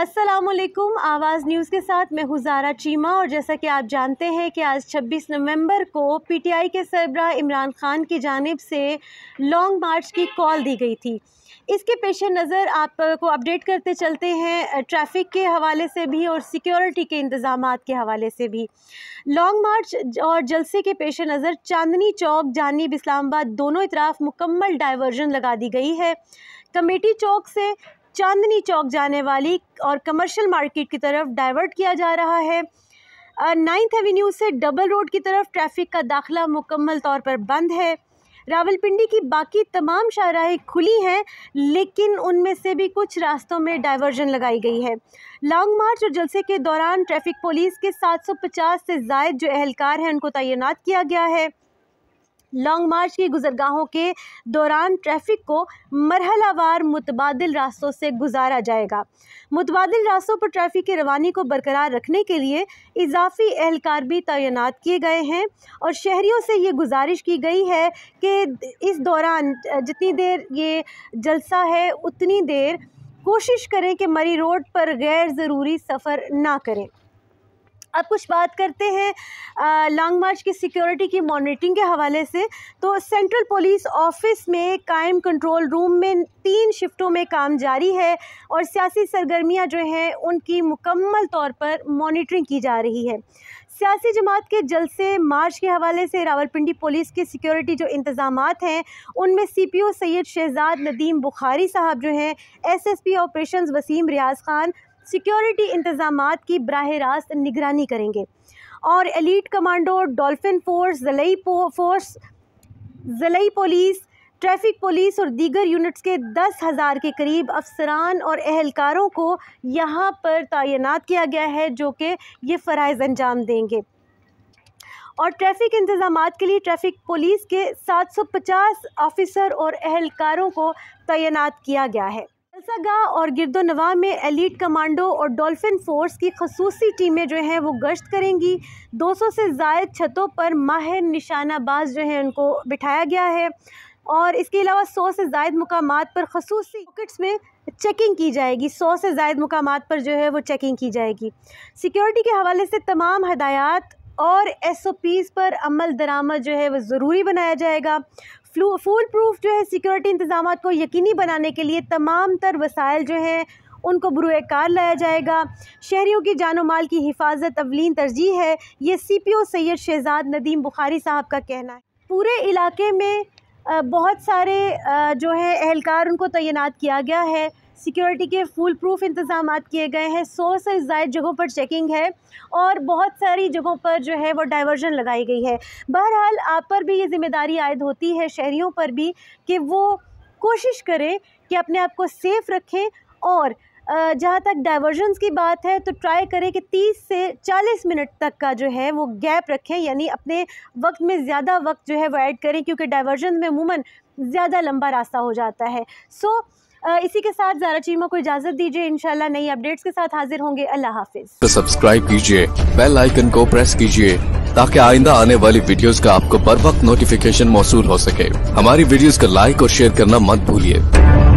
असलकुम आवाज़ न्यूज़ के साथ मैं हुजारा चीमा और जैसा कि आप जानते हैं कि आज 26 नवंबर को पीटीआई के सरबरा इमरान खान की जानब से लॉन्ग मार्च की कॉल दी गई थी इसके पेश नज़र आपको अपडेट करते चलते हैं ट्रैफिक के हवाले से भी और सिक्योरिटी के इंतज़ाम के हवाले से भी लॉन्ग मार्च और जलसे के पेश नज़र चांदनी चौक जानब इस्लामाबाद दोनों इतराफ़ मुकम्मल डाइवर्जन लगा दी गई है कमेटी चौक से चांदनी चौक जाने वाली और कमर्शियल मार्केट की तरफ डाइवर्ट किया जा रहा है नाइन्थ एवेन्यू से डबल रोड की तरफ ट्रैफिक का दाखिला मुकम्मल तौर पर बंद है रावलपिंडी की बाकी तमाम शाहराहें खुली हैं लेकिन उनमें से भी कुछ रास्तों में डाइवर्जन लगाई गई है लॉन्ग मार्च और जलसे के दौरान ट्रैफिक पुलिस के 750 से जायद जो एहलकार हैं उनको तैनात किया गया है लॉन्ग मार्च की गुजरगाहों के दौरान ट्रैफिक को मरहलावार मुतबादल रास्तों से गुजारा जाएगा मुतबादल रास्तों पर ट्रैफिक की रवानी को बरकरार रखने के लिए इजाफी एहलकार भी तैनात किए गए हैं और शहरीों से ये गुजारिश की गई है कि इस दौरान जितनी देर ये जलसा है उतनी देर कोशिश करें कि मरी रोड पर गैर ज़रूरी सफ़र ना करें अब कुछ बात करते हैं लॉन्ग मार्च की सिक्योरिटी की मॉनिटरिंग के हवाले से तो सेंट्रल पुलिस ऑफिस में कायम कंट्रोल रूम में तीन शिफ्टों में काम जारी है और सियासी सरगर्मियां जो हैं उनकी मुकम्मल तौर पर मॉनिटरिंग की जा रही है सियासी जमात के जलसे मार्च के हवाले से रावलपिंडी पुलिस के सिक्योरिटी जो इंतजाम हैं उनमें C P O Syed Shahzad Nadeem Bukhari साहब जो हैं S S P operation Waseem Riaz Khan security इंतजाम की बरह रास्त निगरानी करेंगे और एलिट कमांडो डॉल्फिन फोर्स जलई फोर्स जलई पुलिस ट्रैफिक पुलिस और दीगर यूनिट्स के दस हज़ार के करीब अफसरान और अहलकारों को यहाँ पर तैनात किया गया है जो कि ये फ़रज़ अंजाम देंगे और ट्रैफिक इंतजाम के लिए ट्रैफिक पुलिस के 750 ऑफिसर और अहलकारों को तैनात किया गया है खालसागा और गिरदोनवा में एलिट कमांडो और डॉल्फिन फोर्स की खसूसी टीमें जो हैं वो गश्त करेंगी 200 से जायद छतों पर माहिर निशानाबाज जो हैं उनको बिठाया गया है और इसके अलावा 100 से जायद मकाम पर खसूसी पॉकेट्स में चेकिंग की जाएगी 100 से जायद मकाम पर जो है वो चेकिंग की जाएगी सिक्योरिटी के हवाले से तमाम हदायत और एस ओ पीज़ पर अमल दरामद जो है वह ज़रूरी बनाया जाएगा फ्लू फूल प्रूफ जो है सिक्योरिटी इंतजाम को यकीनी बनाने के लिए तमाम तर वसाइल जो हैं उनको बुरकार लाया जाएगा शहरीों की जानो माल की हिफाजत अवलिन तरजीह है ये C P O Syed Shahzad Nadeem Bukhari साहब का कहना है पूरे इलाके में बहुत सारे जो है एहलकार उनको तैनात किया गया है सिक्योरिटी के फुल प्रूफ इंतजाम किए गए हैं सौ से ज़ायद जगहों पर चेकिंग है और बहुत सारी जगहों पर जो है वो डाइवर्जन लगाई गई है बहरहाल आप पर भी ये जिम्मेदारी आयद होती है शहरीों पर भी कि वो कोशिश करें कि अपने आप को सेफ़ रखें और जहाँ तक डाइवर्जन्स की बात है तो ट्राई करें कि 30 से 40 मिनट तक का जो है वो गैप रखें यानी अपने वक्त में ज़्यादा वक्त जो है वो ऐड करें क्योंकि डाइवर्जन में अमूमन ज़्यादा लंबा रास्ता हो जाता है सो so, इसी के साथ जारा चीमा को इजाजत दीजिए इनशाला नई अपडेट्स के साथ हाजिर होंगे अल्लाह हाफिज तो सब्सक्राइब कीजिए बेल आइकन को प्रेस कीजिए ताकि आइंदा आने वाली वीडियोस का आपको बर वक्त नोटिफिकेशन मौसू हो सके हमारी वीडियोस का लाइक और शेयर करना मत भूलिए